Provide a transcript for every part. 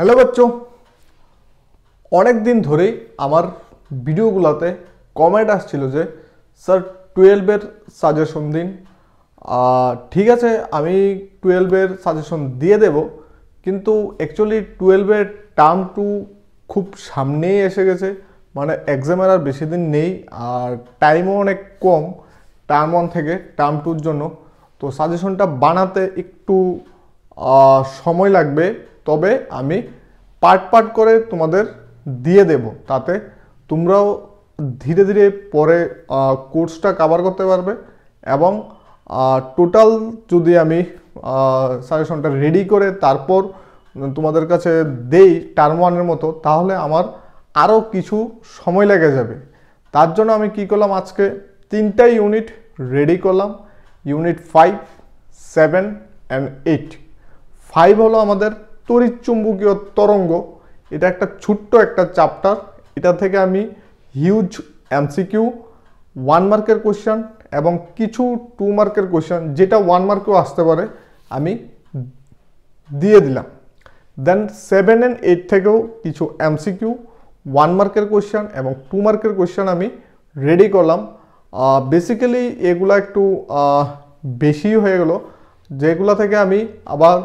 hello বাচ্চো অনেক দিন ধরেই আমার ভিডিওগুলোতে কমেন্ট আসছিল যে স্যার টুয়েলভের সাজেশন দিন ঠিক আছে আমি টুয়েলভের সাজেশন দিয়ে দেব কিন্তু অ্যাকচুয়ালি টুয়েলভের টার্ম টু খুব সামনেই এসে গেছে মানে এক্সামের আর বেশি দিন নেই আর টাইমও অনেক কম টার্ম ওয়ান থেকে টার্ম টুর জন্য তো সাজেশনটা বানাতে একটু সময় লাগবে তবে আমি পার্ট পার্ট করে তোমাদের দিয়ে দেব তাতে তোমরাও ধীরে ধীরে পরে কোর্সটা কাভার করতে পারবে এবং টোটাল যদি আমি সাজেশনটা রেডি করে তারপর তোমাদের কাছে দেই টার্ম ওয়ানের মতো তাহলে আমার আরও কিছু সময় লেগে যাবে তার জন্য আমি কি করলাম আজকে তিনটা ইউনিট রেডি করলাম unit five seven and eight five হলো আমাদের চুম্বকীয় তরঙ্গ এটা একটা ছোট্ট একটা চ্যাপ্টার এটা থেকে আমি হিউজ এমসিকিউ ওয়ান মার্কের কোশ্চেন এবং কিছু টু মার্কের কোশ্চেন যেটা ওয়ান মার্কেও আসতে পারে আমি দিয়ে দিলাম দেন সেভেন অ্যান্ড এইট থেকেও কিছু এমসিকিউ ওয়ান মার্কের কোশ্চেন এবং টু মার্কের কোশ্চেন আমি রেডি করলাম বেসিক্যালি এগুলা একটু বেশি হয়ে গেল যেগুলো থেকে আমি আবার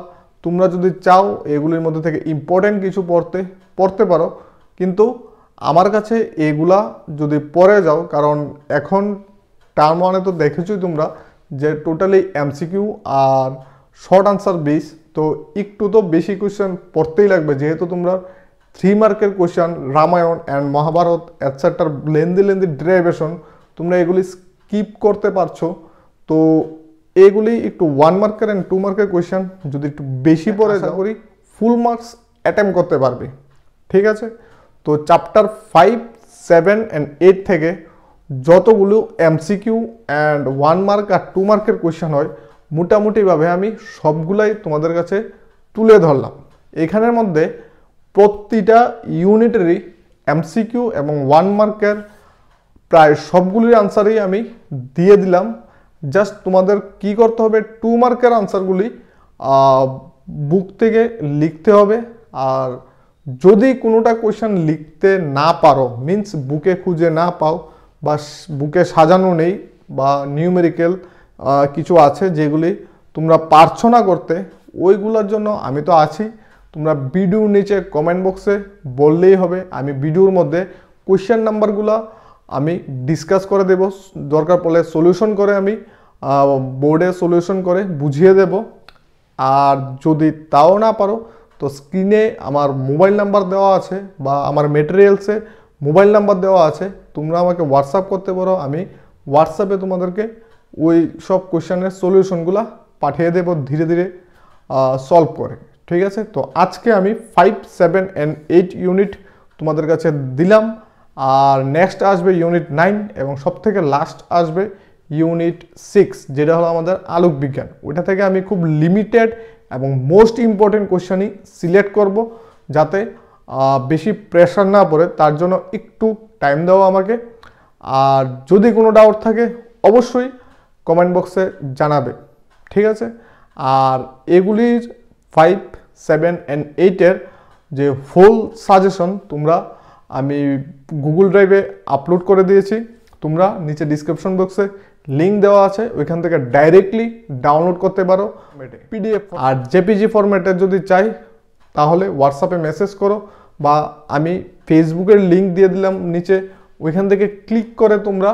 তোমরা যদি চাও এগুলির মধ্যে থেকে ইম্পর্টেন্ট কিছু পড়তে পড়তে পারো কিন্তু আমার কাছে এগুলা যদি পড়ে যাও কারণ এখন টার্ম ওয়ানে তো দেখেছোই তোমরা যে টোটালি এমসিকিউ আর শর্ট আনসার বেস তো একটু তো বেশি কোয়েশ্চেন পড়তেই লাগবে যেহেতু তোমরা থ্রি মার্কের কোয়েশ্চেন রামায়ণ অ্যান্ড মহাভারত অ্যাটসেট্রার লেন্দি লেন্দি ড্রাইভেশন তোমরা এগুলি স্কিপ করতে পারছো তো এগুলি একটু ওয়ান মার্কের অ্যান্ড টু মার্কের কোয়েশ্চেন যদি একটু বেশি হ্যাঁ, পড়ে আশা করি ফুল মার্কস অ্যাটেম্প করতে পারবে ঠিক আছে তো chapter five seven and eight থেকে যতগুলো এমসিকিউ অ্যান্ড ওয়ান মার্ক আর টু মার্কের কোয়েশ্চেন হয় মোটামুটিভাবে আমি সবগুলাই তোমাদের কাছে তুলে ধরলাম এখানের মধ্যে প্রতিটা ইউনিটেরই এমসিকিউ এবং ওয়ান মার্কের প্রায় সবগুলির আনসারই আমি দিয়ে দিলাম জাস্ট তোমাদের কি করতে হবে টু মার্কের আনসারগুলি বুক থেকে লিখতে হবে আর যদি কোনোটা কোয়েশ্চেন লিখতে না পারো মিন্স বুকে খুঁজে না পাও বা বুকে সাজানো নেই বা নিউমেরিক্যাল কিছু আছে যেগুলি তোমরা পারছো না করতে ওইগুলোর জন্য আমি তো আছি তোমরা ভিডিও নিচে কমেন্ট বক্সে বললেই হবে আমি ভিডিওর মধ্যে কোয়েশ্চেন নাম্বারগুলো আমি ডিসকাস করে দেব দরকার পড়লে সলিউশন করে আমি বোর্ডে সলিউশন করে বুঝিয়ে দেব আর যদি তাও না পারো তো স্ক্রিনে আমার মোবাইল নাম্বার দেওয়া আছে বা আমার মেটেরিয়ালসে মোবাইল নাম্বার দেওয়া আছে তোমরা আমাকে হোয়াটসঅ্যাপ করতে পারো আমি হোয়াটসঅ্যাপে তোমাদেরকে ওই সব কোয়েশ্চেনের সলিউশনগুলো পাঠিয়ে দেব ধীরে ধীরে সলভ করে ঠিক আছে তো আজকে আমি five seven and eight unit তোমাদের কাছে দিলাম আর নেক্সট আসবে ইউনিট নাইন এবং সব থেকে লাস্ট আসবে ইউনিট সিক্স যেটা হলো আমাদের আলোক বিজ্ঞান ওইটা থেকে আমি খুব লিমিটেড এবং মোস্ট ইম্পর্টেন্ট কোশ্চেনই সিলেক্ট করব যাতে বেশি প্রেশার না পড়ে তার জন্য একটু টাইম দাও আমাকে আর যদি কোনো ডাউট থাকে অবশ্যই কমেন্ট বক্সে জানাবে ঠিক আছে আর এগুলির ফাইভ সেভেন অ্যান্ড এইটের যে ফুল সাজেশন তোমরা আমি গুগল ড্রাইভে আপলোড করে দিয়েছি তোমরা নিচে ডিসক্রিপশন বক্সে লিঙ্ক দেওয়া আছে ওইখান থেকে ডাইরেক্টলি ডাউনলোড করতে পারো পিডিএফ আর জেপিজি ফরম্যাটে যদি চাই তাহলে হোয়াটসঅ্যাপে মেসেজ করো বা আমি ফেসবুকের লিঙ্ক দিয়ে দিলাম নিচে ওইখান থেকে ক্লিক করে তোমরা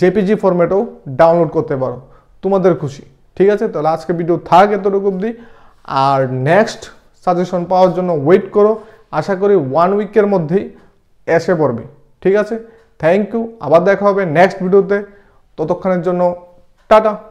জেপিজি ফরম্যাটেও ডাউনলোড করতে পারো তোমাদের খুশি ঠিক আছে তাহলে আজকে ভিডিও থাক এতটুকু অবধি আর নেক্সট সাজেশন পাওয়ার জন্য ওয়েট করো আশা করি ওয়ান উইকের মধ্যেই এসে পড়বে ঠিক আছে থ্যাংক ইউ আবার দেখা হবে নেক্সট ভিডিওতে ততক্ষণের জন্য টাটা